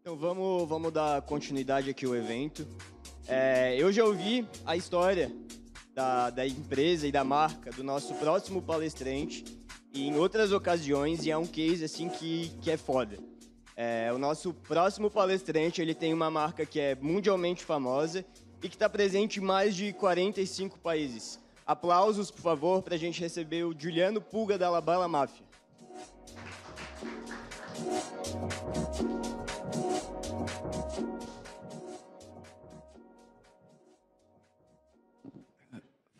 Então vamos, vamos dar continuidade aqui ao evento. É, eu já ouvi a história da, da empresa e da marca do nosso próximo palestrante em outras ocasiões e é um case assim que, que é foda. É, o nosso próximo palestrante ele tem uma marca que é mundialmente famosa e que está presente em mais de 45 países. Aplausos, por favor, para a gente receber o Juliano Pulga da Alabama Máfia.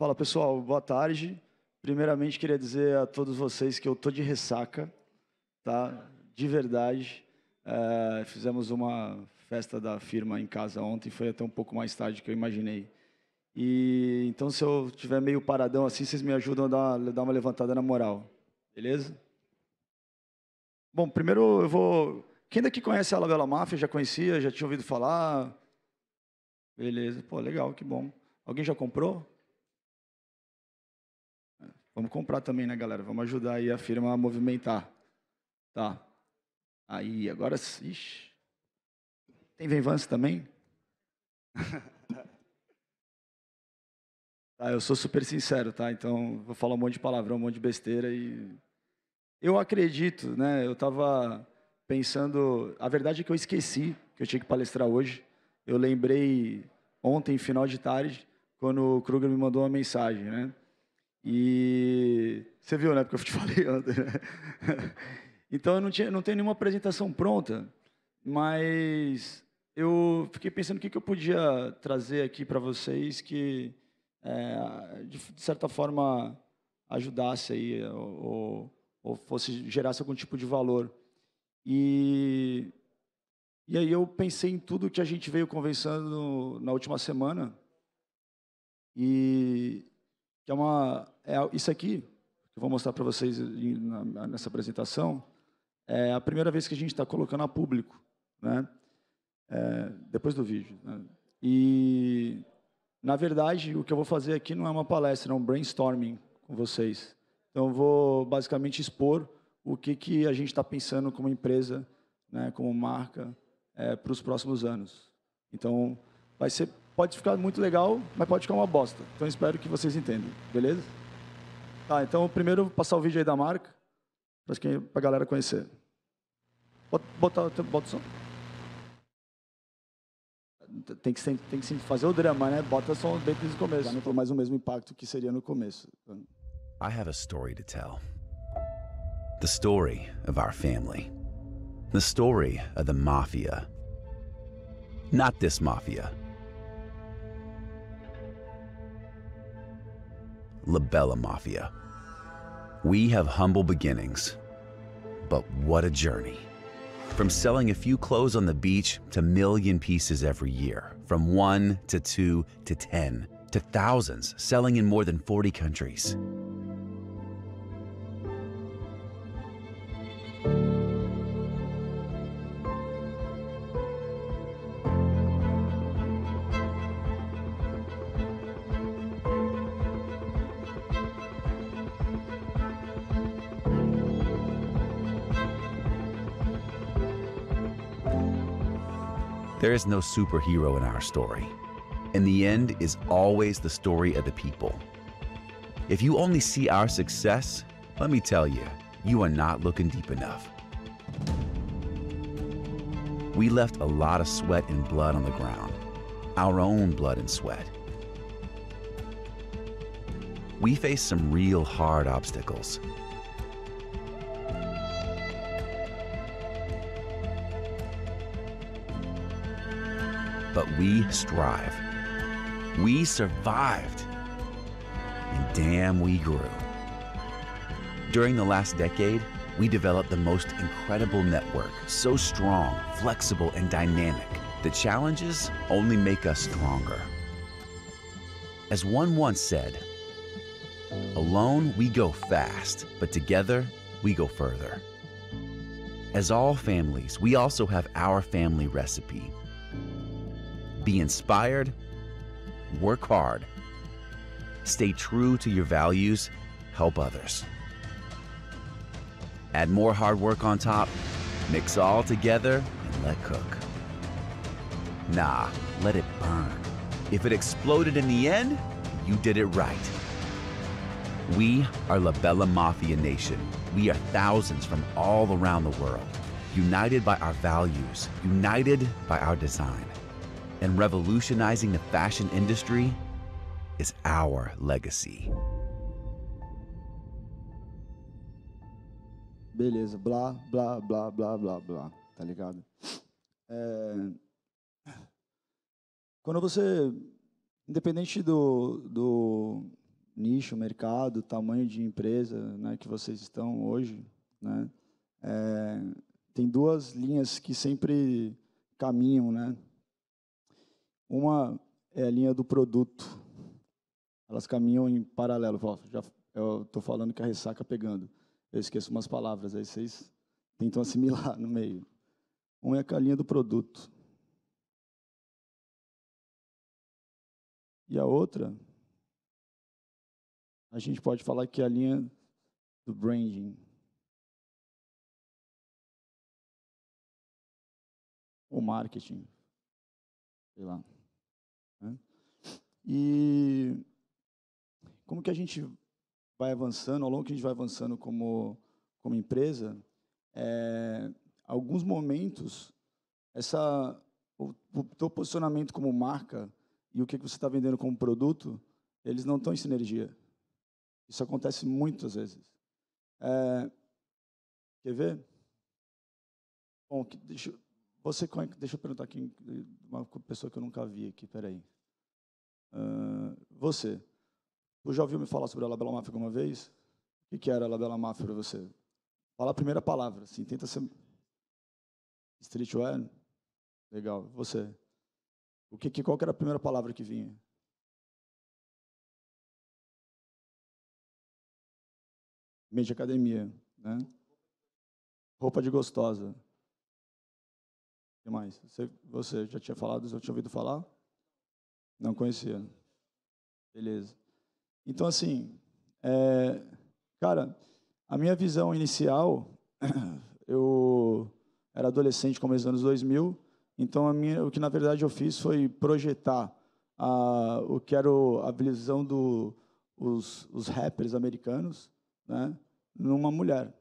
Fala pessoal, boa tarde. Primeiramente queria dizer a todos vocês que eu tô de ressaca, tá? De verdade. É, fizemos uma festa da firma em casa ontem, foi até um pouco mais tarde que eu imaginei. E então se eu tiver meio paradão assim, vocês me ajudam a dar, dar uma levantada na moral, beleza? Bom, primeiro eu vou. Quem daqui conhece a Alabela Máfia? Já conhecia? Já tinha ouvido falar? Beleza, pô, legal, que bom. Alguém já comprou? Vamos comprar também, né, galera? Vamos ajudar aí a firma a movimentar. Tá. Aí, agora. Ixi. Tem Venvance também? tá, eu sou super sincero, tá? Então, vou falar um monte de palavrão, um monte de besteira e. Eu acredito, né? Eu estava pensando. A verdade é que eu esqueci que eu tinha que palestrar hoje. Eu lembrei ontem, final de tarde, quando o Kruger me mandou uma mensagem, né? E você viu, né? Porque eu te falei antes Né? Então eu não, tinha, não tenho nenhuma apresentação pronta, mas eu fiquei pensando o que, que eu podia trazer aqui para vocês que, é, de, certa forma, ajudasse aí ou, ou fosse gerasse algum tipo de valor. E, e aí eu pensei em tudo que a gente veio conversando na última semana e, que é uma. É, isso aqui, que eu vou mostrar para vocês nessa apresentação, é a primeira vez que a gente está colocando a público, né? É, depois do vídeo. Né? E, na verdade, o que eu vou fazer aqui não é uma palestra, é um brainstorming com vocês. Então, eu vou basicamente expor o que, que a gente está pensando como empresa, né, como marca, é, para os próximos anos. Então, vai ser pode ficar muito legal, mas pode ficar uma bosta. Então espero que vocês entendam, beleza? Tá, então primeiro vou passar o vídeo aí da marca, para quem, pra galera conhecer. Bota, bota, bota o som. Tem que, tem que fazer o drama, né? Bota som bem desde o começo. Já não tem mais o mesmo impacto que seria no começo. I have a story to tell. The story of our family. The story of the mafia. Not this mafia. Labella Mafia. We have humble beginnings, but what a journey. From selling a few clothes on the beach to million pieces every year, from one to two to 10 to thousands, selling in more than 40 countries. There is no superhero in our story. And the end is always the story of the people. If you only see our success, let me tell you, you are not looking deep enough. We left a lot of sweat and blood on the ground, our own blood and sweat. We faced some real hard obstacles, but we strive. We survived. And damn, we grew. During the last decade, we developed the most incredible network, so strong, flexible, and dynamic. The challenges only make us stronger. As one once said, alone we go fast, but together we go further. As all families, we also have our family recipe be inspired, work hard, stay true to your values, help others. Add more hard work on top, mix all together, and let cook. Nah, let it burn. If it exploded in the end, you did it right. We are La Bella Mafia Nation. We are thousands from all around the world, united by our values, united by our design. and revolutionizing the fashion industry is our legacy. Beleza, blá, blá, blá, blá, blá, blá, tá ligado? É... Quando você, independente do, do nicho, mercado, tamanho de empresa né, que vocês estão hoje, né, é... tem duas linhas que sempre caminham, né? Uma é a linha do produto. Elas caminham em paralelo. Já, eu estou falando que a ressaca pegando. Eu esqueço umas palavras, aí vocês tentam assimilar no meio. Uma é a linha do produto. E a outra, a gente pode falar que é a linha do branding. O marketing. Sei lá. E como que a gente vai avançando, ao longo que a gente vai avançando como, como empresa, é, alguns momentos, essa, o, o teu posicionamento como marca e o que, que você está vendendo como produto, eles não estão em sinergia. Isso acontece muitas vezes. É, quer ver? Bom, deixa, você, deixa eu perguntar aqui uma pessoa que eu nunca vi aqui, peraí. aí. Ah, você. Você já ouviu me falar sobre a labela máfia alguma vez? O que era a labela máfia para você? Fala a primeira palavra, assim, tenta ser... Streetwear? Legal. Você. O que, qual que era a primeira palavra que vinha? Meio de academia, né? Roupa de gostosa. O que mais? Você, você já tinha falado, já tinha ouvido falar? Não conhecia. Beleza. Então, assim, é, cara, a minha visão inicial, eu era adolescente, começo dos anos 2000, então minha, o que na verdade eu fiz foi projetar a, o que era o, a visão dos do, os rappers americanos né, numa mulher.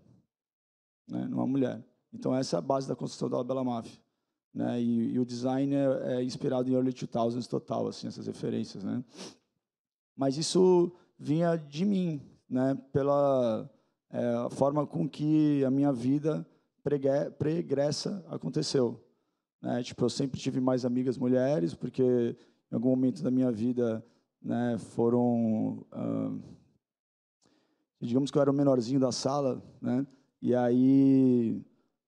Né, numa mulher. Então, essa é a base da construção da Bela Máfia. Né? E, e, o design é, é, inspirado em early 2000s total, assim, essas referências, né? Mas isso vinha de mim, né? Pela é, forma com que a minha vida pregressa aconteceu, né? Tipo, eu sempre tive mais amigas mulheres, porque em algum momento da minha vida, né, foram digamos que eu era o menorzinho da sala, né? E aí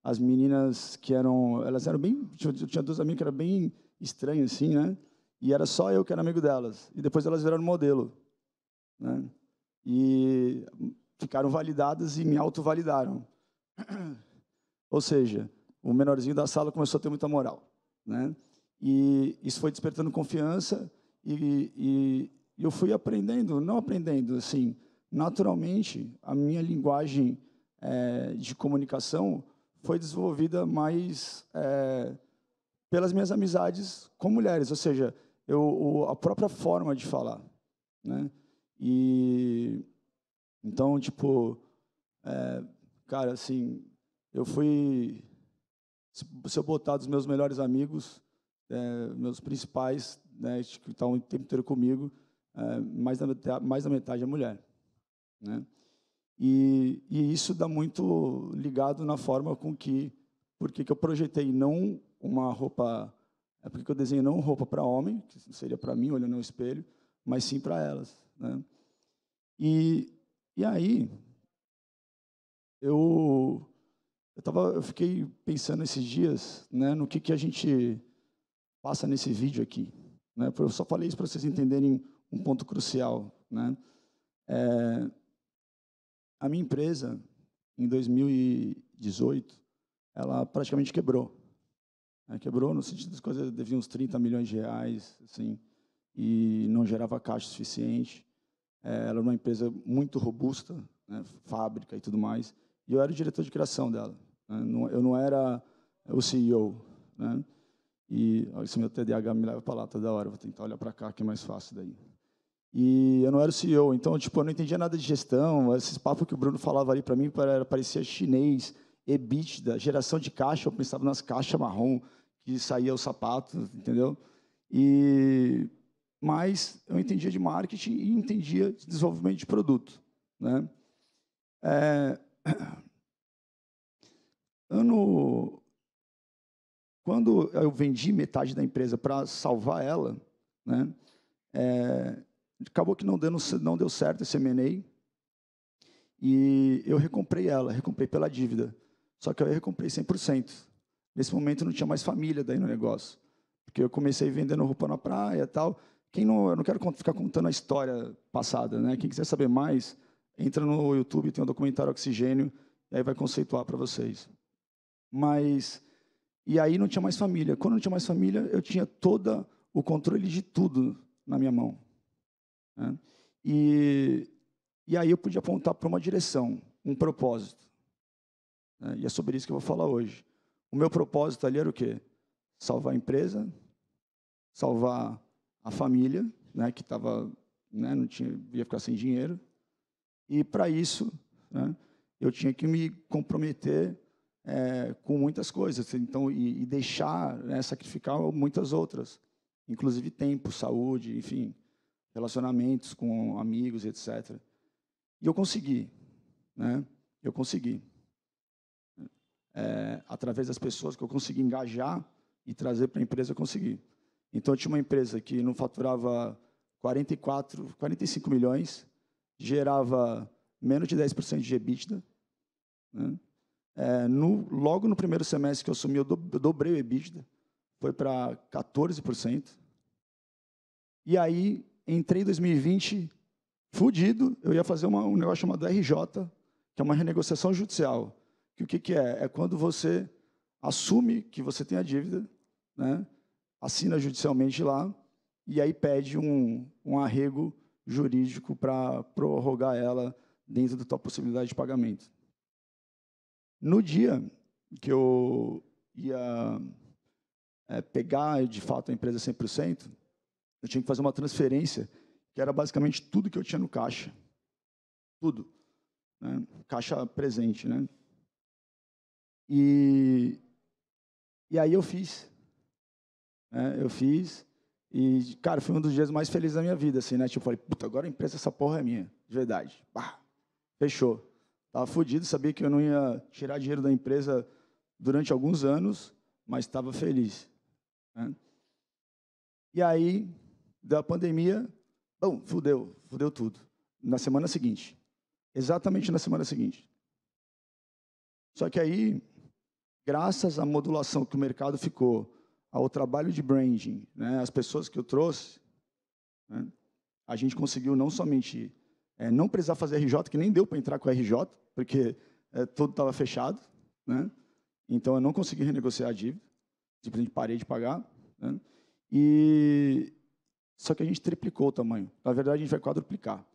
as meninas que eram, elas eram bem, eu tinha duas amigas que eram bem estranhas assim, né? E era só eu que era amigo delas. E depois elas viraram modelo, né? E ficaram validadas e me autovalidaram. Ou seja, o menorzinho da sala começou a ter muita moral, né? E isso foi despertando confiança e, e, e eu fui aprendendo, não aprendendo, assim, naturalmente, a minha linguagem é, de comunicação foi desenvolvida mais é, pelas minhas amizades com mulheres, ou seja, eu, o, a própria forma de falar, né? E então tipo, é, cara, assim, eu fui se eu botar dos meus melhores amigos, é, meus principais, né, que estão o tempo inteiro comigo, é, mais da metade, mais da metade é mulher, né? E, e isso dá muito ligado na forma com que, porque que eu projetei não uma roupa, é porque eu desenhei não roupa para homem, que seria para mim olhando no espelho, mas sim para elas, né? E e aí eu eu, tava, eu fiquei pensando esses dias, né, no que que a gente passa nesse vídeo aqui, né? Eu só falei isso para vocês entenderem um ponto crucial, né? É, a minha empresa, em 2018, ela praticamente quebrou. Né? Quebrou no sentido das coisas, devia uns 30 milhões de reais, assim, e não gerava caixa suficiente. É, ela era uma empresa muito robusta, né? fábrica e tudo mais, e eu era o diretor de criação dela. Né? Não, eu não era o CEO, né? E esse meu TDAH me leva para lá toda hora, vou tentar olhar para cá que é mais fácil daí. E eu não era o CEO, então tipo, eu não entendia nada de gestão, esses papos que o Bruno falava ali para mim parecia chinês, EBITDA, geração de caixa, eu pensava nas caixas marrom que saía o sapato, entendeu? E mas eu entendia de marketing e entendia de desenvolvimento de produto, né? É... Ano quando eu vendi metade da empresa para salvar ela, né? É, acabou que não deu, não deu certo esse M&A, e eu recomprei ela, recomprei pela dívida, só que eu recomprei 100%. Nesse momento não tinha mais família daí no negócio, porque eu comecei vendendo roupa na praia e tal, quem não, eu não quero ficar contando a história passada, né? Quem quiser saber mais, entra no YouTube, tem um documentário Oxigênio, e aí vai conceituar para vocês. Mas e aí não tinha mais família. Quando não tinha mais família, eu tinha todo o controle de tudo na minha mão. Né? E, e aí eu podia apontar para uma direção, um propósito. Né? E é sobre isso que eu vou falar hoje. O meu propósito ali era o quê? Salvar a empresa, salvar a família, né, que estava, né, não tinha, ia ficar sem dinheiro. E para isso, né, eu tinha que me comprometer é, com muitas coisas, então e, e deixar, né, sacrificar muitas outras, inclusive tempo, saúde, enfim, relacionamentos com amigos, etc. E eu consegui, né? Eu consegui. É, através das pessoas que eu consegui engajar e trazer para a empresa, eu consegui. Então, eu tinha uma empresa que não faturava 44, 45 milhões, gerava menos de 10% de EBITDA. Né? É, no, logo no primeiro semestre que eu assumi, eu, eu dobrei o EBITDA, foi para 14%. E aí, entrei em 2020 fudido, eu ia fazer uma, um negócio chamado RJ, que é uma renegociação judicial. Que o que, que é? É quando você assume que você tem a dívida, né, assina judicialmente lá, e aí pede um, um arrego jurídico para prorrogar ela dentro da tua possibilidade de pagamento. No dia que eu ia é, pegar de fato a empresa 100%, eu tinha que fazer uma transferência, que era basicamente tudo que eu tinha no caixa. Tudo. Né? Caixa presente, né? E, e aí eu fiz. Né? Eu fiz. E, cara, foi um dos dias mais felizes da minha vida, assim, né? Tipo, falei, puta, agora a empresa, essa porra é minha, de verdade. Bah, fechou. Tava fodido, sabia que eu não ia tirar dinheiro da empresa durante alguns anos, mas estava feliz. Né? E aí, da pandemia, bom, fudeu, fudeu tudo. Na semana seguinte. Exatamente na semana seguinte. Só que aí, graças à modulação que o mercado ficou, ao trabalho de branding, né, as pessoas que eu trouxe, né, a gente conseguiu não somente é, não precisar fazer RJ, que nem deu para entrar com RJ, porque é, tudo estava fechado, né, então eu não consegui renegociar a dívida, simplesmente parei de pagar. Né, e, só que a gente triplicou o tamanho. Na verdade, a gente vai quadruplicar.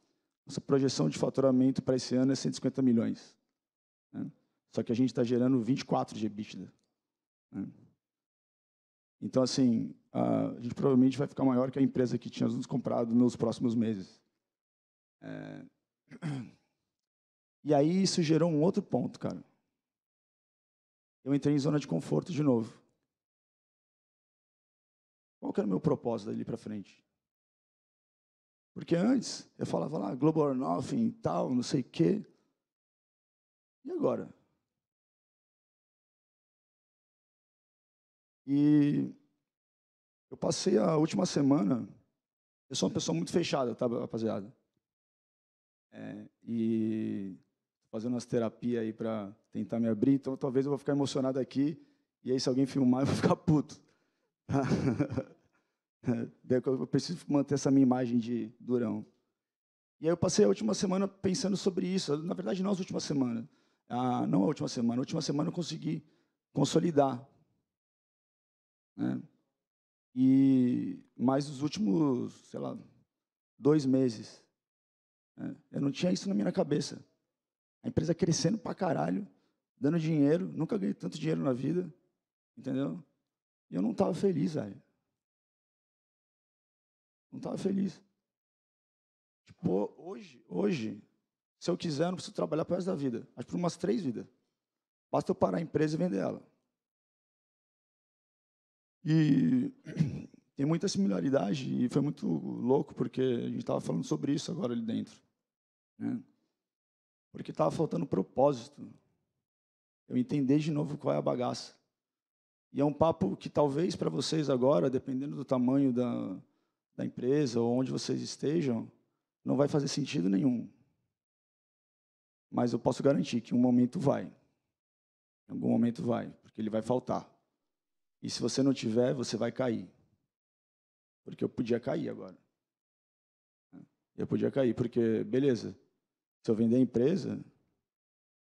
Nossa projeção de faturamento para esse ano é 150 milhões. Né? Só que a gente está gerando 24 de EBITDA. Né? Então, assim, a gente provavelmente vai ficar maior que a empresa que tínhamos comprado nos próximos meses. É... E aí isso gerou um outro ponto, cara. Eu entrei em zona de conforto de novo. Qual que era o meu propósito dali para frente? Porque antes eu falava lá, Global or Nothing, tal, não sei o quê. E agora? E eu passei a última semana. Eu sou uma pessoa muito fechada, tá, rapaziada? É, e fazendo umas terapias aí para tentar me abrir, então talvez eu vou ficar emocionado aqui. E aí, se alguém filmar, eu vou ficar puto. Eu preciso manter essa minha imagem de durão. E aí eu passei a última semana pensando sobre isso. Na verdade, não a última semana. Ah, não a última semana. A última semana eu consegui consolidar. Né? E mais os últimos, sei lá, dois meses. Né? Eu não tinha isso na minha cabeça. A empresa crescendo pra caralho, dando dinheiro. Nunca ganhei tanto dinheiro na vida. Entendeu? E eu não estava feliz, velho. Não estava feliz. Tipo, hoje, hoje, se eu quiser, não preciso trabalhar para resto da vida. Acho por umas três vidas. Basta eu parar a empresa e vender ela. E tem muita similaridade e foi muito louco porque a gente estava falando sobre isso agora ali dentro. Né? Porque estava faltando propósito. Eu entender de novo qual é a bagaça. E é um papo que talvez para vocês agora, dependendo do tamanho da, da empresa ou onde vocês estejam, não vai fazer sentido nenhum. Mas eu posso garantir que um momento vai. Em algum momento vai, porque ele vai faltar. E se você não tiver, você vai cair. Porque eu podia cair agora. Eu podia cair, porque, beleza, se eu vender a empresa, eu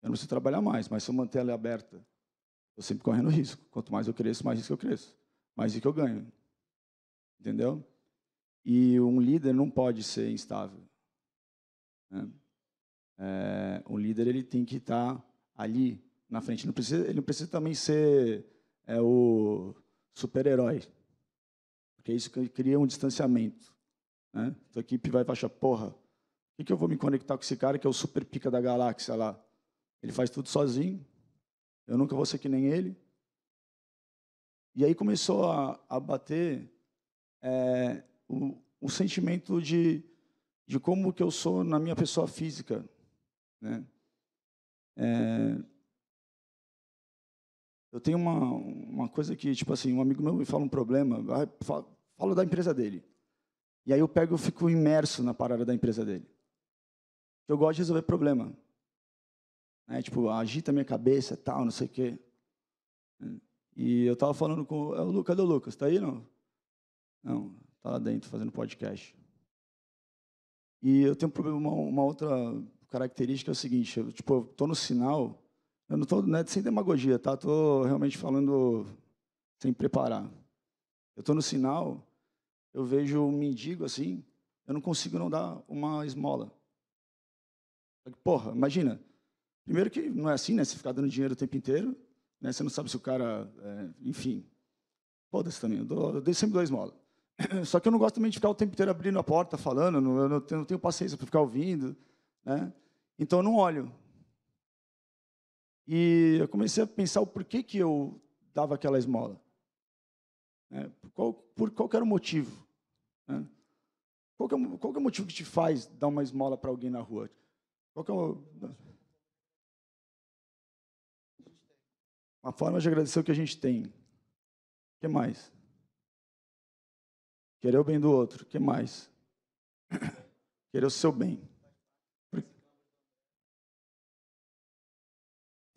não preciso trabalhar mais, mas se eu manter ela aberta, estou sempre correndo risco. Quanto mais eu cresço, mais risco eu cresço. Mais risco eu ganho. Entendeu? E um líder não pode ser instável. Né? É, um líder ele tem que estar tá ali na frente. Não precisa, ele não precisa também ser é, o super-herói, porque isso cria um distanciamento. Né? a equipe vai achar, assim, porra, por que, que eu vou me conectar com esse cara que é o super pica da galáxia lá? Ele faz tudo sozinho, eu nunca vou ser que nem ele. E aí começou a, a bater é, o, o sentimento de, de como que eu sou na minha pessoa física. Né? É, eu tenho uma, uma coisa que, tipo assim, um amigo meu me fala um problema, fala, fala da empresa dele. E aí eu pego e fico imerso na parada da empresa dele. Eu gosto de resolver problema. né tipo, agita minha cabeça, tal, não sei o quê. E eu tava falando com... É o Lucas, cadê o Lucas? Tá aí, não? Não está lá dentro fazendo podcast. E eu tenho um problema, uma, uma, outra característica é o seguinte, eu, tipo, eu tô no sinal, eu não tô né, sem demagogia, tá? Tô realmente falando sem preparar. Eu tô no sinal, eu vejo um mendigo assim, eu não consigo não dar uma esmola. Porra, imagina. Primeiro que não é assim, né? Você ficar dando dinheiro o tempo inteiro, né? Você não sabe se o cara, é, enfim. Foda-se também, eu, dou, eu sempre duas molas Só que eu não gosto também de ficar o tempo inteiro abrindo a porta, falando, eu não tenho, não tenho paciência para ficar ouvindo, né? Então eu não olho. E eu comecei a pensar o porquê que eu dava aquela esmola. Né? Por, qual, por qual era o motivo? Né? Qual, é, qual é o motivo que te faz dar uma esmola para alguém na rua? Qual é o... Uma forma de agradecer o que a gente tem. O que mais? Querer o bem do outro. O que mais? Querer o seu bem.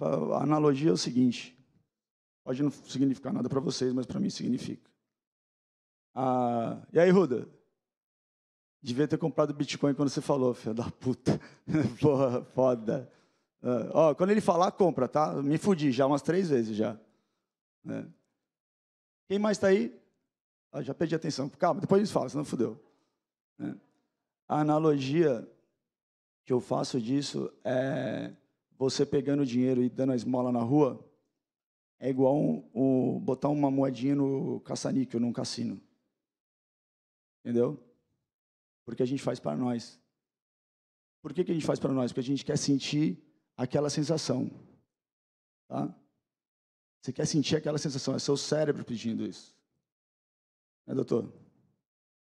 A analogia é o seguinte: pode não significar nada para vocês, mas para mim significa. Ah, e aí, Ruda? Devia ter comprado Bitcoin quando você falou, filho da puta. Porra, foda. Ah, ó, quando ele falar, compra, tá? Me fudi já umas três vezes já. É. Quem mais está aí? já perdi atenção. Calma, depois eles falam, senão fudeu. Né? A analogia que eu faço disso é você pegando dinheiro e dando a esmola na rua é igual um, um, botar uma moedinha no caça-níquel, num cassino. Entendeu? Porque a gente faz para nós. Por que, que a gente faz para nós? Porque a gente quer sentir aquela sensação. Tá? Você quer sentir aquela sensação, é seu cérebro pedindo isso né, doutor?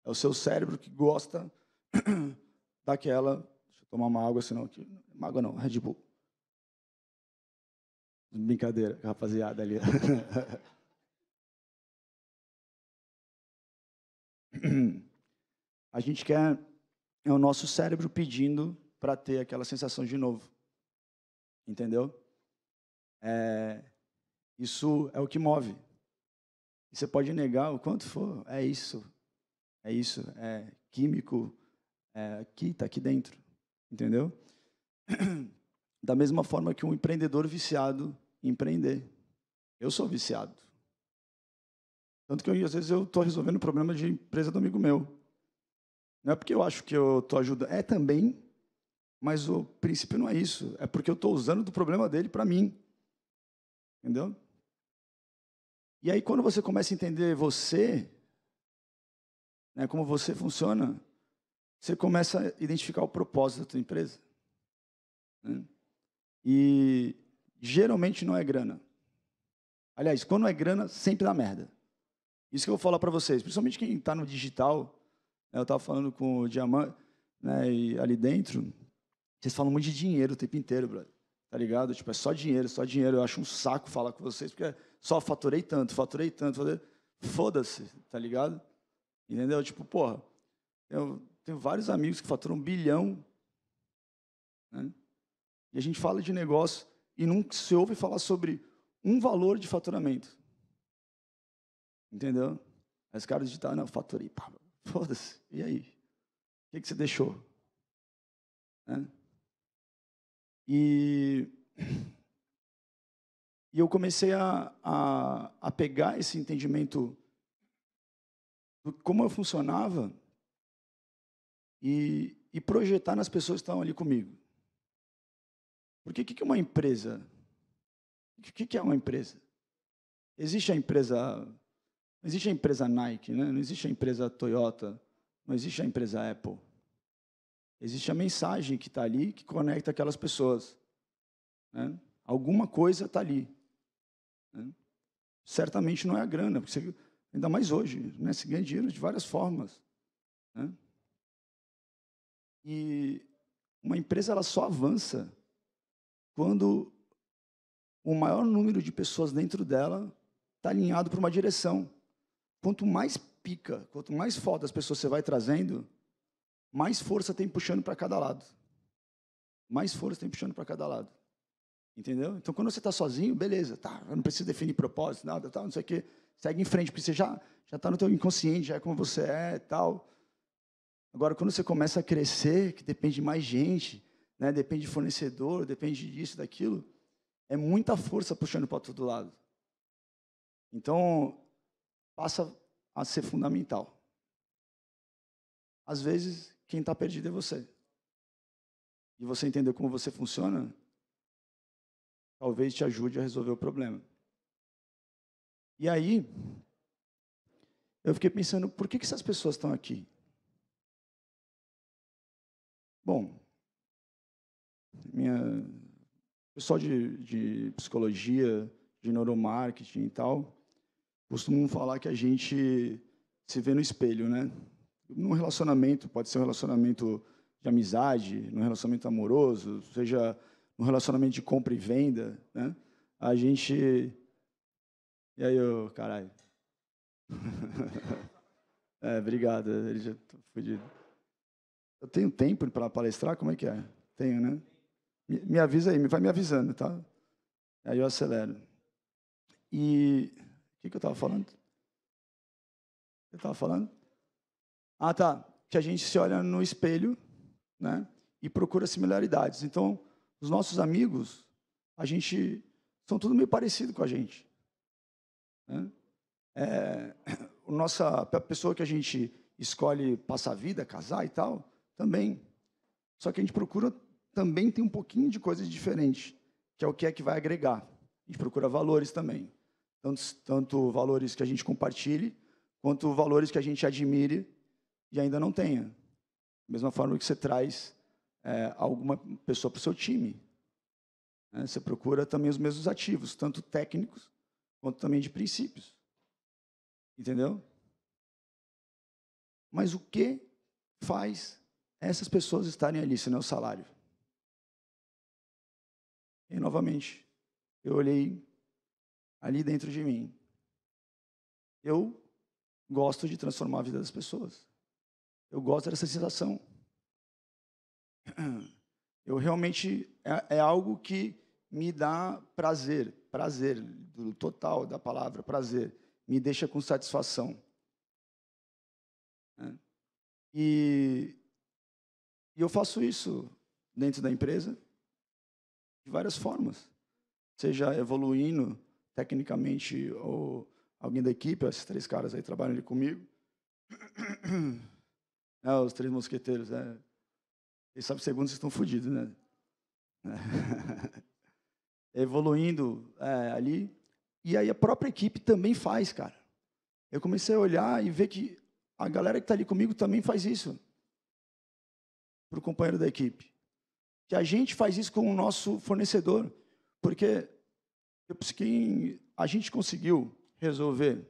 É o seu cérebro que gosta daquela. Deixa eu tomar uma água, senão. Aqui, uma água não, Red Bull. Brincadeira, rapaziada ali. A gente quer. É o nosso cérebro pedindo para ter aquela sensação de novo. Entendeu? É, isso é o que move você pode negar o quanto for, é isso, é isso, é químico, é aqui, está aqui dentro, entendeu? Da mesma forma que um empreendedor viciado empreender. Eu sou viciado. Tanto que eu, às vezes eu estou resolvendo o problema de empresa do amigo meu. Não é porque eu acho que eu estou ajudando. É também, mas o princípio não é isso. É porque eu estou usando do problema dele para mim. Entendeu? E aí, quando você começa a entender você, né, como você funciona, você começa a identificar o propósito da tua empresa. Né? E geralmente não é grana. Aliás, quando é grana, sempre dá merda. Isso que eu vou falar para vocês, principalmente quem está no digital. Né, eu estava falando com o Diamante né, e ali dentro, vocês falam muito de dinheiro o tempo inteiro, brother. Tá ligado? Tipo, é só dinheiro, só dinheiro. Eu acho um saco falar com vocês, porque só faturei tanto, faturei tanto, faturei... foda-se, tá ligado? Entendeu? Tipo, porra, eu tenho vários amigos que faturam um bilhão, né? e a gente fala de negócio e nunca se ouve falar sobre um valor de faturamento. Entendeu? Aí os caras digitaram, não, faturei, foda-se, e aí? O que, que você deixou? Né? E e eu comecei a, a, a pegar esse entendimento do como eu funcionava e, e projetar nas pessoas que estavam ali comigo. Porque o que é uma empresa? O que é uma empresa? Existe a empresa. Não existe a empresa Nike, né? não existe a empresa Toyota, não existe a empresa Apple. Existe a mensagem que está ali, que conecta aquelas pessoas. Né? Alguma coisa está ali. Né? Certamente não é a grana, porque você, ainda mais hoje, né? você ganha dinheiro de várias formas. Né? E uma empresa ela só avança quando o maior número de pessoas dentro dela está alinhado para uma direção. Quanto mais pica, quanto mais foda as pessoas você vai trazendo, mais força tem puxando para cada lado. Mais força tem puxando para cada lado. Entendeu? Então, quando você está sozinho, beleza, tá, eu não preciso definir propósito, nada, tal, não sei o quê. Segue em frente, porque você já está no teu inconsciente, já é como você é tal. Agora, quando você começa a crescer, que depende de mais gente, né, depende de fornecedor, depende disso, daquilo, é muita força puxando para todo lado. Então, passa a ser fundamental. Às vezes, quem está perdido é você. E você entender como você funciona, talvez te ajude a resolver o problema. E aí, eu fiquei pensando, por que, que essas pessoas estão aqui? Bom, minha pessoal de, de psicologia, de neuromarketing e tal, costumam falar que a gente se vê no espelho, né? Num relacionamento, pode ser um relacionamento de amizade, num relacionamento amoroso, seja no relacionamento de compra e venda, né? A gente. E aí, ô, caralho. é, obrigado. Ele já tô tá fudido. Eu tenho tempo para palestrar? Como é que é? Tenho, né? Me, me avisa aí, me vai me avisando, tá? Aí eu acelero. E. O que, que eu estava falando? Eu estava falando? Ah, tá. Que a gente se olha no espelho, né? E procura similaridades. Então, os nossos amigos, a gente, são tudo meio parecido com a gente. Né? É, a nossa a pessoa que a gente escolhe passar a vida, casar e tal, também. Só que a gente procura também tem um pouquinho de coisa diferente, que é o que é que vai agregar. A gente procura valores também. Tanto, tanto valores que a gente compartilhe, quanto valores que a gente admire e ainda não tenha. Da mesma forma que você traz é, alguma pessoa para o seu time. Né? Você procura também os mesmos ativos, tanto técnicos quanto também de princípios. Entendeu? Mas o que faz essas pessoas estarem ali, se não é o salário? E novamente, eu olhei ali dentro de mim. Eu gosto de transformar a vida das pessoas. Eu gosto dessa sensação eu realmente é, é algo que me dá prazer, prazer do total da palavra, prazer, me deixa com satisfação. Né? E, e eu faço isso dentro da empresa de várias formas, seja evoluindo tecnicamente ou alguém da equipe, esses três caras aí trabalham ali comigo. É, os três mosqueteiros, né? Quem sabe segundo vocês estão fodidos, né? Evoluindo é, ali. E aí a própria equipe também faz, cara. Eu comecei a olhar e ver que a galera que está ali comigo também faz isso. Para o companheiro da equipe. Que a gente faz isso com o nosso fornecedor. Porque quem a gente conseguiu resolver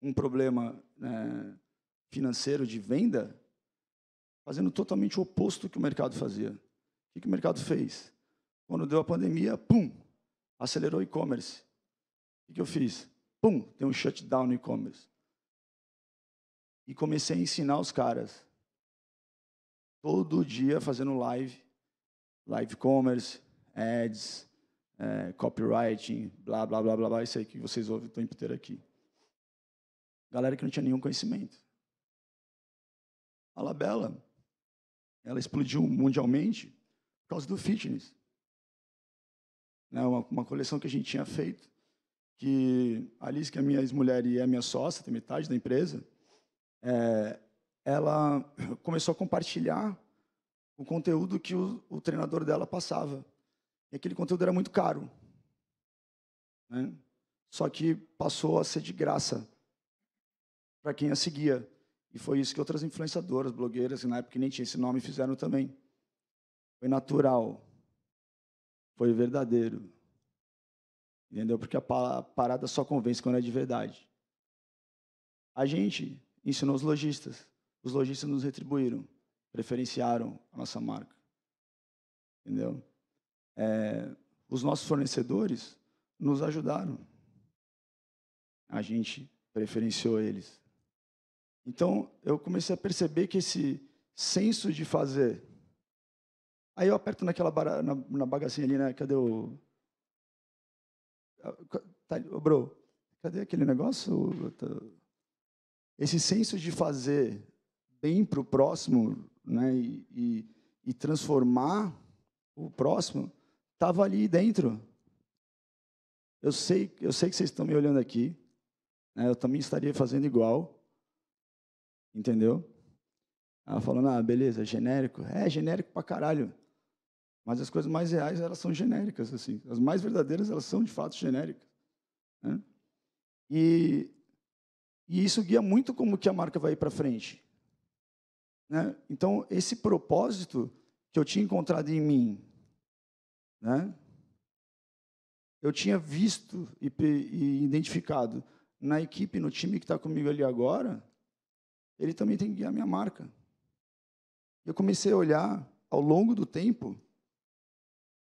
um problema né, financeiro de venda fazendo totalmente o oposto do que o mercado fazia. O que o mercado fez? Quando deu a pandemia, pum, acelerou o e-commerce. O que eu fiz? Pum, tem um shutdown no e-commerce. E comecei a ensinar os caras. Todo dia fazendo live, live commerce, ads, é, copywriting, blá, blá, blá, blá, blá, isso aí que vocês ouvem o tempo inteiro aqui. Galera que não tinha nenhum conhecimento. A Labela ela explodiu mundialmente por causa do fitness. Né, uma, uma coleção que a gente tinha feito, que a Alice, que é a minha ex-mulher e é a minha sócia, tem metade da empresa, é, ela começou a compartilhar o conteúdo que o, o, treinador dela passava. E aquele conteúdo era muito caro. Né? Só que passou a ser de graça para quem a seguia. E foi isso que outras influenciadoras, blogueiras, que na época nem tinha esse nome, fizeram também. Foi natural. Foi verdadeiro. Entendeu? Porque a parada só convence quando é de verdade. A gente ensinou os lojistas. Os lojistas nos retribuíram, preferenciaram a nossa marca. Entendeu? É, os nossos fornecedores nos ajudaram. A gente preferenciou eles. Então, eu comecei a perceber que esse senso de fazer. Aí eu aperto naquela na, na bagacinha ali, né? Cadê o. Ah, tá, bro, cadê aquele negócio? Tá, esse senso de fazer bem para o próximo né? e, e, e transformar o próximo estava ali dentro. Eu sei, eu sei que vocês estão me olhando aqui. Né? Eu também estaria fazendo igual. Entendeu? Ela falando, ah, beleza, é genérico. É, genérico pra caralho. Mas as coisas mais reais, elas são genéricas, assim. As mais verdadeiras, elas são, de fato, genéricas. Né? E, e isso guia muito como que a marca vai ir para frente. Né? Então, esse propósito que eu tinha encontrado em mim, né? eu tinha visto e, e identificado na equipe, no time que está comigo ali agora, ele também tem que guiar minha marca. Eu comecei a olhar ao longo do tempo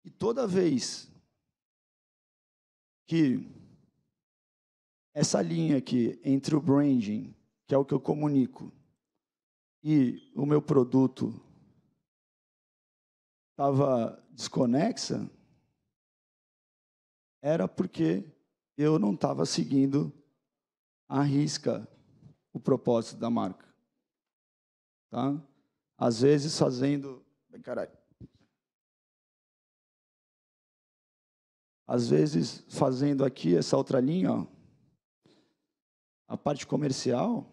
e toda vez que essa linha aqui entre o branding, que é o que eu comunico, e o meu produto estava desconexa, era porque eu não estava seguindo a risca o propósito da marca. Tá? Às vezes fazendo. Caralho. Às vezes fazendo aqui essa outra linha, ó, a parte comercial.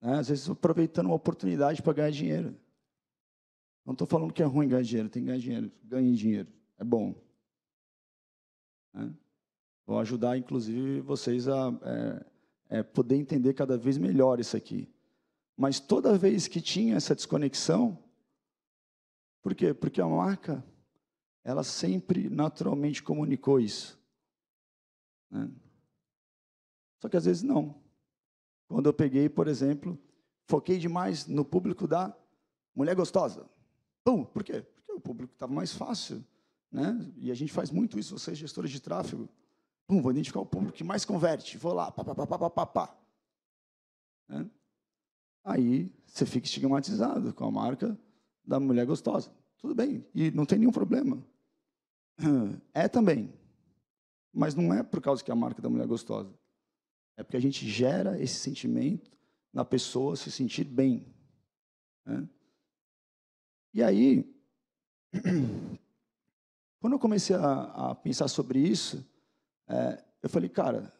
Né? Às vezes aproveitando uma oportunidade para ganhar dinheiro. Não estou falando que é ruim ganhar dinheiro, tem que ganhar dinheiro. Ganhe dinheiro, é bom. Né? vou ajudar, inclusive, vocês a é, é, poder entender cada vez melhor isso aqui. Mas toda vez que tinha essa desconexão, por quê? Porque a marca, ela sempre naturalmente comunicou isso. Né? Só que às vezes não. Quando eu peguei, por exemplo, foquei demais no público da mulher gostosa. Pum, por quê? Porque o público estava mais fácil. Né? E a gente faz muito isso, vocês gestores de tráfego. Pum, vou identificar o público que mais converte. Vou lá, pá, pá, pá, pá, pá, pá. Né? Aí você fica estigmatizado com a marca da mulher gostosa. Tudo bem, e não tem nenhum problema. É também. Mas não é por causa que é a marca da mulher gostosa. É porque a gente gera esse sentimento na pessoa se sentir bem. Né? E aí, quando eu comecei a, a pensar sobre isso, é, eu falei, cara,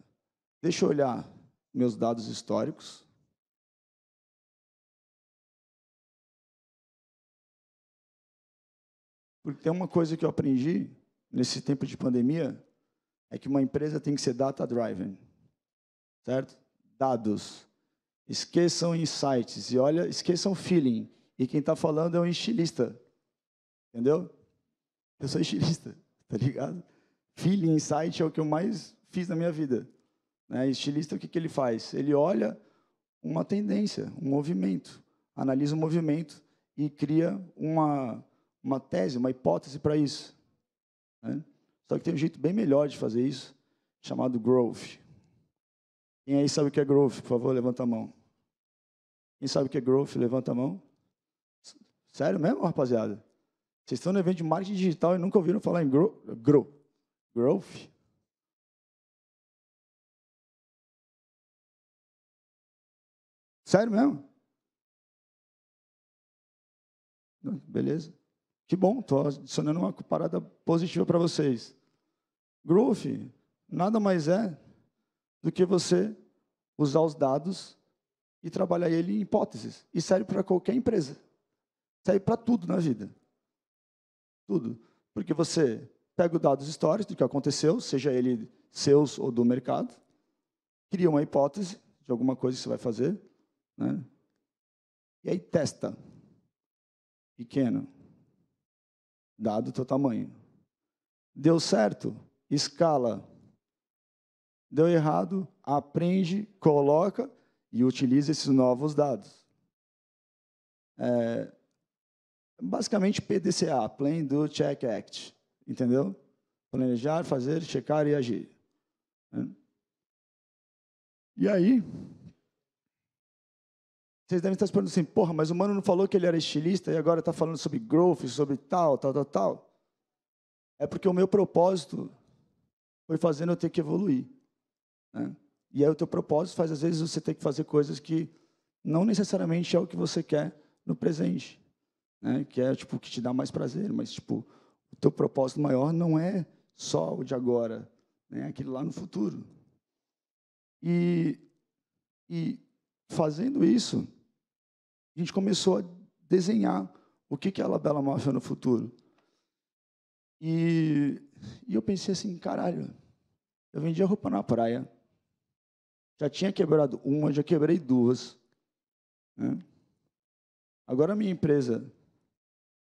deixa eu olhar meus dados históricos. Porque tem uma coisa que eu aprendi nesse tempo de pandemia, é que uma empresa tem que ser data-driven, certo? Dados. Esqueçam insights e olha, esqueçam feeling. E quem está falando é um estilista, entendeu? Eu sou estilista, tá ligado? Feeling insight é o que eu mais fiz na minha vida. Né? Estilista, o que, que ele faz? Ele olha uma tendência, um movimento, analisa o movimento e cria uma, uma tese, uma hipótese para isso. Né? Só que tem um jeito bem melhor de fazer isso, chamado growth. Quem aí sabe o que é growth? Por favor, levanta a mão. Quem sabe o que é growth? Levanta a mão. Sério mesmo, rapaziada? Vocês estão no evento de marketing digital e nunca ouviram falar em grow? grow growth. Sério mesmo? Beleza? Que bom, estou adicionando uma parada positiva para vocês. Growth nada mais é do que você usar os dados e trabalhar ele em hipóteses. E serve para qualquer empresa. Serve para tudo na vida. Tudo. Porque você pego dados históricos do que aconteceu, seja ele seus ou do mercado, cria uma hipótese de alguma coisa que você vai fazer, né? e aí testa. Pequeno, dado o teu tamanho. Deu certo? Escala. Deu errado? Aprende, coloca e utiliza esses novos dados. É, basicamente PDCA, Plan Do Check Act. Entendeu? Planejar, fazer, checar e agir. Né? E aí, vocês devem estar se perguntando assim, porra, mas o mano não falou que ele era estilista e agora está falando sobre growth, sobre tal, tal, tal, tal. É porque o meu propósito foi fazendo eu ter que evoluir. Né? E aí o teu propósito faz, às vezes, você ter que fazer coisas que não necessariamente é o que você quer no presente. Né? Que é, tipo, o que te dá mais prazer, mas, tipo, o teu propósito maior não é só o de agora, é né? aquele lá no futuro. E, e fazendo isso, a gente começou a desenhar o que, que é a Labela Máfia no futuro. E, e eu pensei assim, caralho, eu vendia roupa na praia, já tinha quebrado uma, já quebrei duas. Né? Agora a minha empresa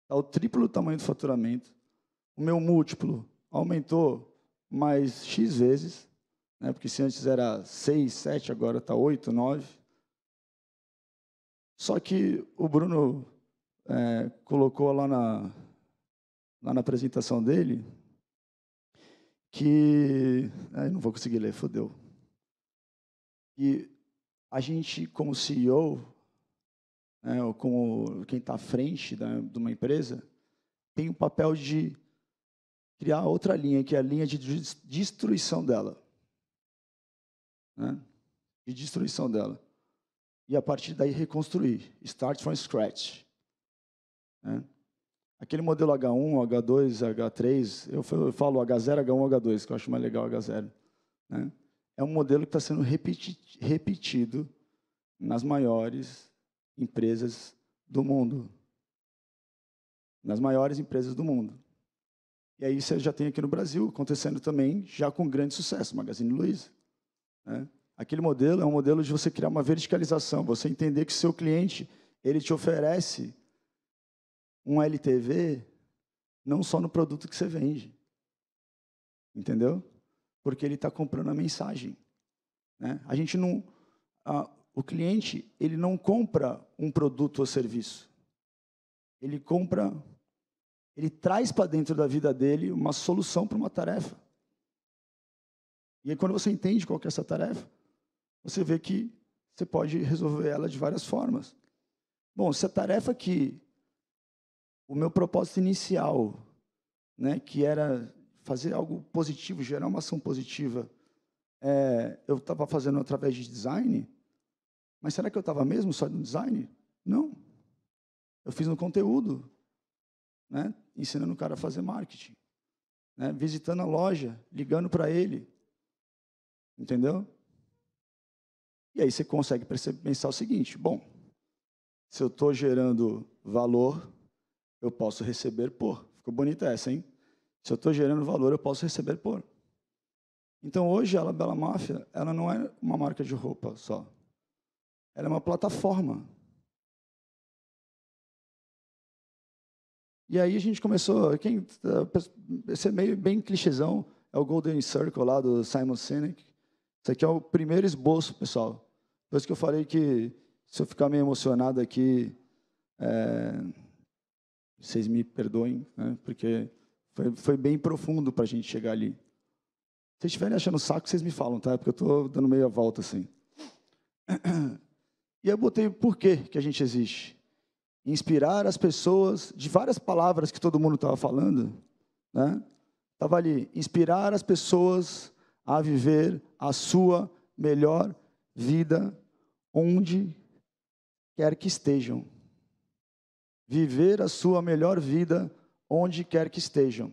está o triplo do tamanho do faturamento o meu múltiplo aumentou mais X vezes, né? porque se antes era 6, 7, agora está 8, 9. Só que o Bruno é, colocou lá na, lá na apresentação dele que. É, não vou conseguir ler, fodeu. E a gente, como CEO, né, ou como quem está à frente da, de uma empresa, tem o um papel de criar outra linha, que é a linha de destruição dela. Né? De destruição dela. E a partir daí reconstruir. Start from scratch. Né? Aquele modelo H1, H2, H3, eu falo H0, H1, H2, que eu acho mais legal H0. Né? É um modelo que está sendo repeti repetido nas maiores empresas do mundo. Nas maiores empresas do mundo. E aí você já tem aqui no Brasil, acontecendo também, já com grande sucesso, Magazine Luiza. Né? Aquele modelo é um modelo de você criar uma verticalização, você entender que o seu cliente ele te oferece um LTV não só no produto que você vende, entendeu? Porque ele está comprando a mensagem. Né? A gente não, a, o cliente ele não compra um produto ou serviço, ele compra ele traz para dentro da vida dele uma solução para uma tarefa. E aí, quando você entende qual é essa tarefa, você vê que você pode resolver ela de várias formas. Bom, se a tarefa que o meu propósito inicial, né, que era fazer algo positivo, gerar uma ação positiva, é, eu estava fazendo através de design, mas será que eu estava mesmo só no design? Não. Eu fiz no conteúdo. Né? ensinando o cara a fazer marketing, né? visitando a loja, ligando para ele, entendeu? E aí você consegue pensar o seguinte: bom, se eu estou gerando valor, eu posso receber por. Ficou bonita essa, hein? Se eu estou gerando valor, eu posso receber por. Então hoje a Bela Máfia, ela não é uma marca de roupa só. Ela é uma plataforma E aí a gente começou, quem, eh, esse é meio bem clichêzão, é o Golden Circle lá do Simon Sinek. Isso aqui é o primeiro esboço, pessoal. Depois que eu falei que se eu ficar meio emocionado aqui, é, vocês me perdoem, né, porque foi, foi bem profundo para a gente chegar ali. Se vocês estiverem achando saco, vocês me falam, tá? Porque eu estou dando meio a volta assim. E eu botei por porquê que a gente existe inspirar as pessoas de várias palavras que todo mundo estava falando, né? Estava ali inspirar as pessoas a viver a sua melhor vida onde quer que estejam. Viver a sua melhor vida onde quer que estejam.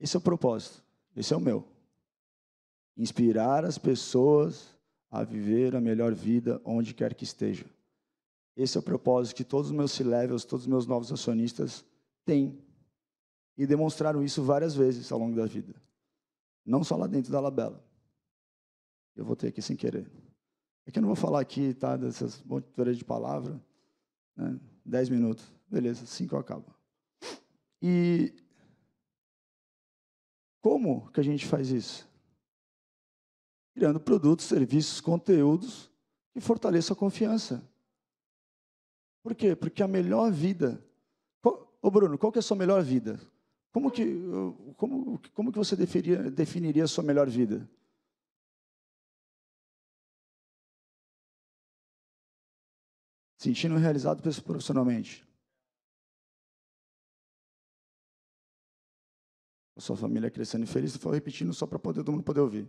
Esse é o propósito, esse é o meu. Inspirar as pessoas a viver a melhor vida onde quer que estejam. Esse é o propósito que todos os meus C-Levels, todos os meus novos acionistas têm. E demonstraram isso várias vezes ao longo da vida. Não só lá dentro da Labela. Eu voltei aqui sem querer. É que eu não vou falar aqui, tá, dessas monitoras de palavra. Né? Dez minutos. Beleza, cinco eu acabo. E como que a gente faz isso? Criando produtos, serviços, conteúdos que fortaleçam a confiança. Por quê? Porque a melhor vida. ô Bruno, qual que é a sua melhor vida? Como que, como, como que você definiria, definiria a sua melhor vida? Sentindo realizado profissionalmente. A sua família crescendo e feliz, estou repetindo só para poder todo mundo poder ouvir.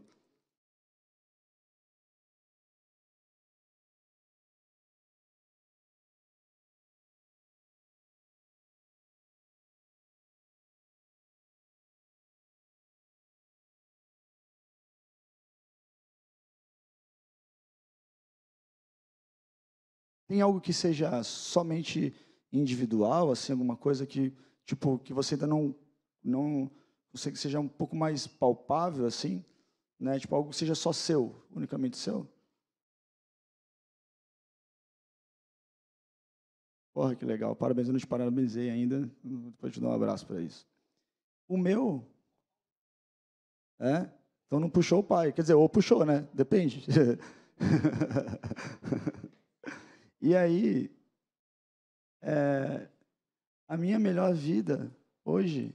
Tem algo que seja somente individual, assim, alguma coisa que, tipo, que você ainda não, não, você que seja um pouco mais palpável, assim, né? Tipo, algo que seja só seu, unicamente seu? Porra, que legal. Parabéns, eu não te parabenizei ainda. Depois te dar um abraço para isso. O meu. É? Então não puxou o pai. Quer dizer, ou puxou, né? Depende. E aí, é, a minha melhor vida hoje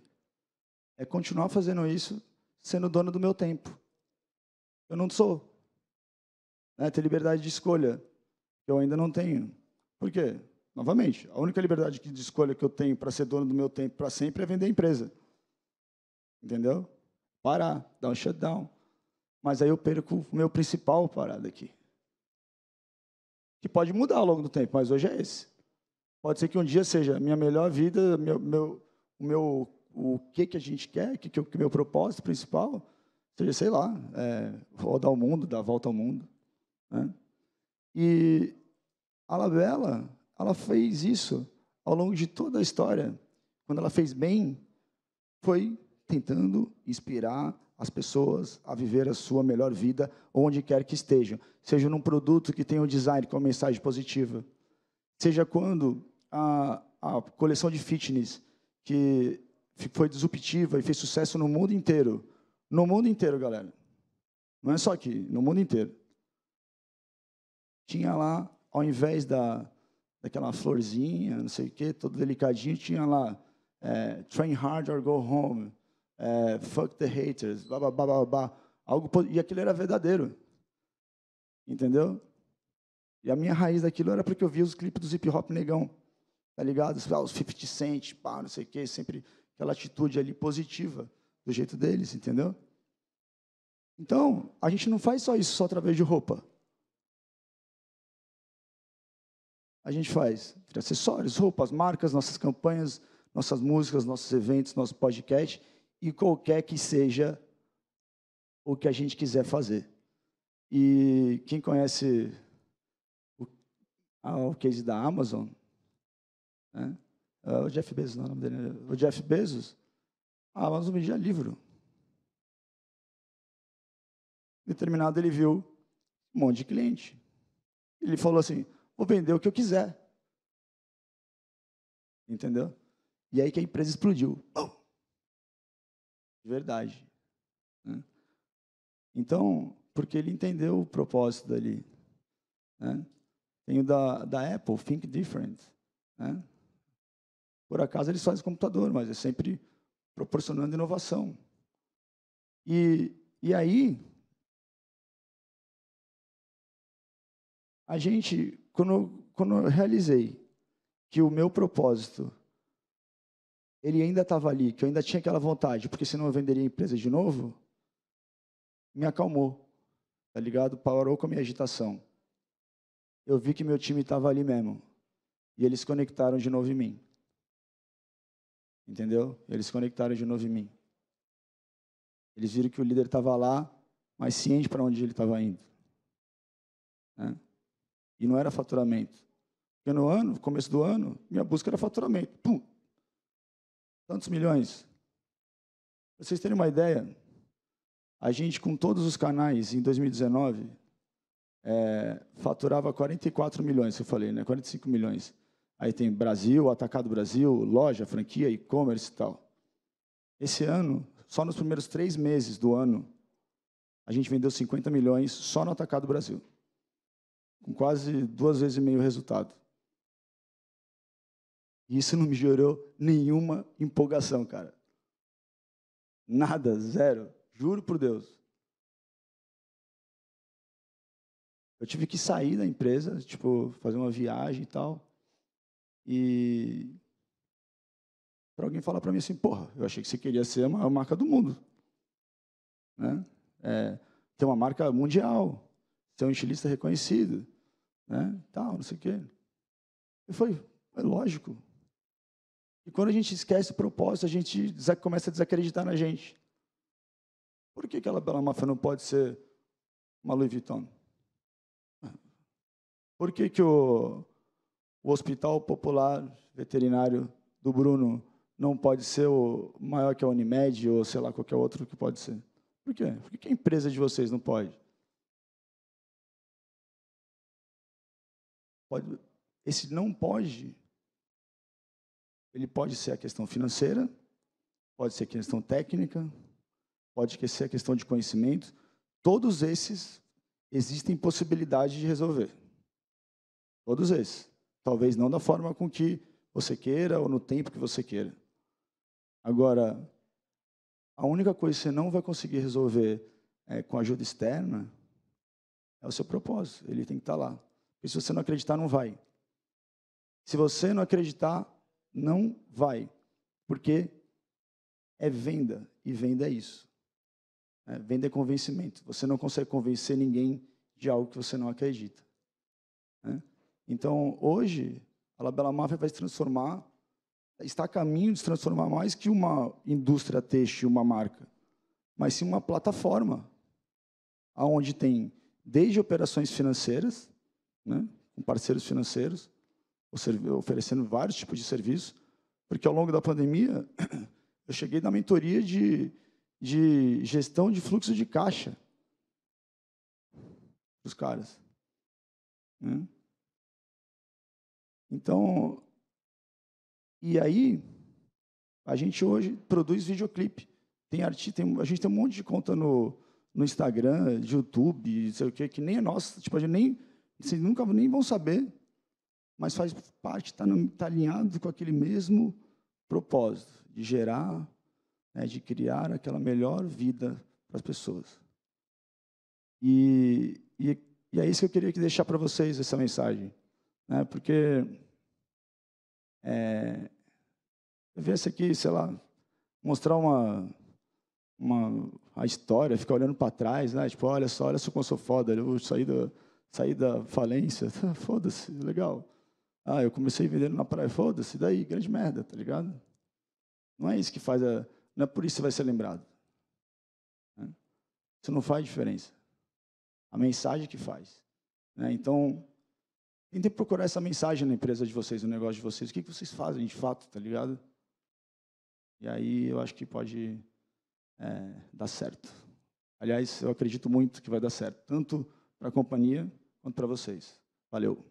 é continuar fazendo isso, sendo dono do meu tempo. Eu não sou. Né? Ter liberdade de escolha, que eu ainda não tenho. Por quê? Novamente, a única liberdade de escolha que eu tenho para ser dono do meu tempo para sempre é vender a empresa. Entendeu? Parar, dar um shutdown. Mas aí eu perco o meu principal parado aqui que pode mudar ao longo do tempo, mas hoje é esse. Pode ser que um dia seja minha melhor vida, meu, meu, meu, o que, que a gente quer, que, que, o meu propósito principal seja, sei lá, é, rodar o mundo, dar a volta ao mundo. Né? E a Labela, ela fez isso ao longo de toda a história. Quando ela fez bem, foi tentando inspirar as pessoas a viver a sua melhor vida onde quer que estejam. Seja num produto que tenha um design com uma mensagem positiva, seja quando a, a coleção de fitness que foi disruptiva e fez sucesso no mundo inteiro. No mundo inteiro, galera. Não é só aqui, no mundo inteiro. Tinha lá, ao invés da, daquela florzinha, não sei o quê, todo delicadinho, tinha lá é, train hard or go home é, fuck the haters, blá, blá, blá, blá, blá. Algo, e aquilo era verdadeiro. Entendeu? E a minha raiz daquilo era porque eu via os clipes do hip hop negão. Tá ligado? Os 50 ah, Cent, pá, não sei o quê. Sempre aquela atitude ali positiva, do jeito deles, entendeu? Então, a gente não faz só isso só através de roupa. A gente faz acessórios, roupas, marcas, nossas campanhas, nossas músicas, nossos eventos, nosso podcast e qualquer que seja o que a gente quiser fazer. E quem conhece o, ah, o case da Amazon, né? Ah, o Jeff Bezos, não é o nome dele, né? o Jeff Bezos, a Amazon vendia livro. Determinado ele viu um monte de cliente. Ele falou assim: vou vender o que eu quiser. Entendeu? E aí que a empresa explodiu. Oh! de verdade. Né? Então, porque ele entendeu o propósito dali. Né? Tem o da, da Apple, Think Different. Né? Por acaso eles fazem computador, mas é sempre proporcionando inovação. E, e aí, a gente, quando, quando eu realizei que o meu propósito ele ainda estava ali, que eu ainda tinha aquela vontade, porque senão eu venderia a empresa de novo, me acalmou, tá ligado? Parou com a minha agitação. Eu vi que meu time estava ali mesmo. E eles conectaram de novo em mim. Entendeu? Eles conectaram de novo em mim. Eles viram que o líder estava lá, mas ciente para onde ele estava indo. Né? E não era faturamento. Porque no ano, começo do ano, minha busca era faturamento. Pum, Tantos milhões. Para vocês terem uma ideia, a gente, com todos os canais, em 2019, é, faturava 44 milhões, eu falei, né? 45 milhões. Aí tem Brasil, Atacado Brasil, loja, franquia, e-commerce e tal. Esse ano, só nos primeiros três meses do ano, a gente vendeu 50 milhões só no Atacado Brasil. Com quase duas vezes e meio o resultado. E isso não me gerou nenhuma empolgação, cara. Nada, zero. Juro por Deus. Eu tive que sair da empresa, tipo, fazer uma viagem e tal. E para alguém falar para mim assim, porra, eu achei que você queria ser a maior marca do mundo. Né? É, ter uma marca mundial, ser um estilista reconhecido, né? tal, não sei o quê. E foi, é lógico, e quando a gente esquece o propósito, a gente começa a desacreditar na gente. Por que aquela bela máfia não pode ser uma Louis Vuitton? Por que, que o, o Hospital Popular Veterinário do Bruno não pode ser o maior que a Unimed ou sei lá qualquer outro que pode ser? Por quê? Por que, que a empresa de vocês não pode? pode? Esse não pode ele pode ser a questão financeira, pode ser a questão técnica, pode ser a questão de conhecimento. Todos esses existem possibilidade de resolver. Todos esses. Talvez não da forma com que você queira ou no tempo que você queira. Agora, a única coisa que você não vai conseguir resolver é, com ajuda externa é o seu propósito. Ele tem que estar lá. Porque se você não acreditar, não vai. Se você não acreditar, não vai, porque é venda, e venda é isso. É, venda é convencimento. Você não consegue convencer ninguém de algo que você não acredita. Né? Então, hoje, a Labela Máfia vai se transformar, está a caminho de se transformar mais que uma indústria têxtil, uma marca, mas sim uma plataforma, aonde tem desde operações financeiras, né, com parceiros financeiros, oferecendo vários tipos de serviço, porque ao longo da pandemia eu cheguei na mentoria de, de gestão de fluxo de caixa dos caras. Né? Então, e aí, a gente hoje produz videoclipe. Tem artista, tem, a gente tem um monte de conta no, no Instagram, de YouTube, sei o que que nem é nossa, tipo, a gente nem, vocês nunca nem vão saber mas faz parte, está tá alinhado com aquele mesmo propósito de gerar, né, de criar aquela melhor vida para as pessoas. E, e, e, é isso que eu queria deixar para vocês essa mensagem, né, porque é, eu viesse aqui, sei lá, mostrar uma, uma a história, ficar olhando para trás, né, tipo, olha só, olha só como eu sou foda, eu saí da, saí da falência, foda-se, legal. Ah, eu comecei vendendo na praia, foda-se, daí, grande merda, tá ligado? Não é isso que faz a. Não é por isso que você vai ser lembrado. Né? Isso não faz diferença. A mensagem que faz. Né? Então, tentem procurar essa mensagem na empresa de vocês, no negócio de vocês. O que, que vocês fazem de fato, tá ligado? E aí eu acho que pode é, dar certo. Aliás, eu acredito muito que vai dar certo, tanto para a companhia quanto para vocês. Valeu.